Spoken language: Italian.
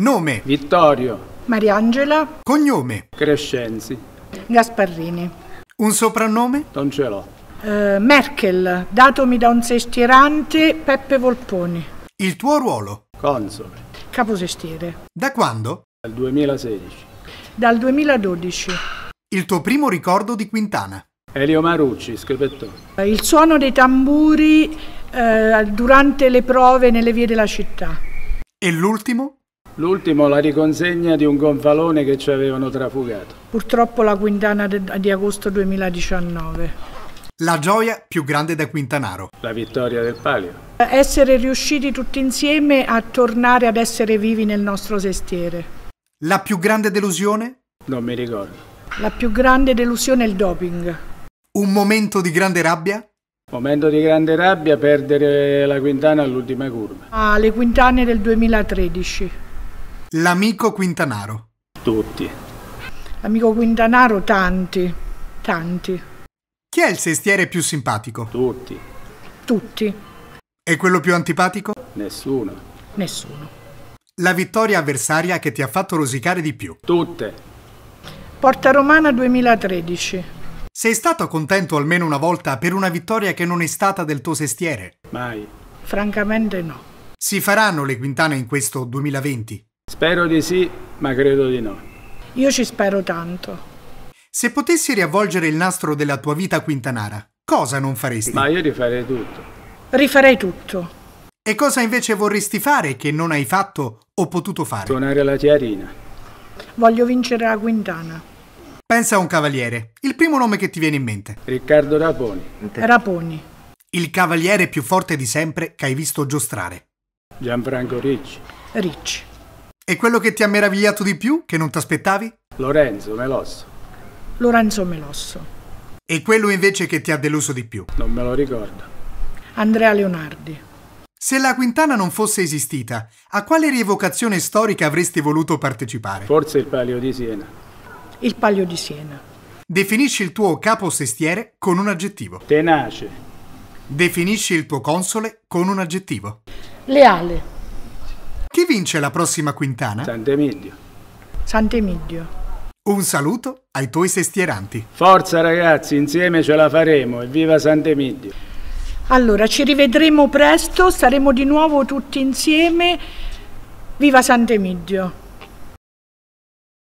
Nome. Vittorio. Mariangela. Cognome. Crescenzi. Gasparrini. Un soprannome? Non ce l'ho. Eh, Merkel, datomi da un sestierante Peppe Volponi. Il tuo ruolo? Console. Caposestiere. Da quando? Dal 2016. Dal 2012. Il tuo primo ricordo di Quintana? Elio Marucci, scrivettore. Eh, il suono dei tamburi uh, durante le prove nelle vie della città. E l'ultimo? L'ultimo la riconsegna di un gonfalone che ci avevano trafugato. Purtroppo la Quintana di agosto 2019. La gioia più grande da Quintanaro. La vittoria del Palio. Essere riusciti tutti insieme a tornare ad essere vivi nel nostro sestiere. La più grande delusione? Non mi ricordo. La più grande delusione è il doping. Un momento di grande rabbia? Momento di grande rabbia perdere la Quintana all'ultima curva. Ah, le Quintane del 2013. L'amico Quintanaro. Tutti. L'amico Quintanaro tanti, tanti. Chi è il sestiere più simpatico? Tutti. Tutti. E quello più antipatico? Nessuno. Nessuno. La vittoria avversaria che ti ha fatto rosicare di più? Tutte. Porta Romana 2013. Sei stato contento almeno una volta per una vittoria che non è stata del tuo sestiere? Mai. Francamente no. Si faranno le quintane in questo 2020? Spero di sì, ma credo di no. Io ci spero tanto. Se potessi riavvolgere il nastro della tua vita a Quintanara, cosa non faresti? Ma io rifarei tutto. Rifarei tutto. E cosa invece vorresti fare che non hai fatto o potuto fare? Suonare la tiarina. Voglio vincere la Quintana. Pensa a un cavaliere. Il primo nome che ti viene in mente. Riccardo Raponi. Raponi. Il cavaliere più forte di sempre che hai visto giostrare. Gianfranco Ricci. Ricci. E quello che ti ha meravigliato di più, che non ti aspettavi? Lorenzo Melosso. Lorenzo Melosso. E quello invece che ti ha deluso di più? Non me lo ricordo. Andrea Leonardi. Se la Quintana non fosse esistita, a quale rievocazione storica avresti voluto partecipare? Forse il Palio di Siena. Il Palio di Siena. Definisci il tuo caposestiere con un aggettivo. Tenace. Definisci il tuo console con un aggettivo. Leale. Chi vince la prossima quintana? Sant'Emidio. Sant'Emidio. Un saluto ai tuoi sestieranti. Forza ragazzi, insieme ce la faremo. viva Sant'Emidio. Allora, ci rivedremo presto, saremo di nuovo tutti insieme. Viva Sant'Emidio.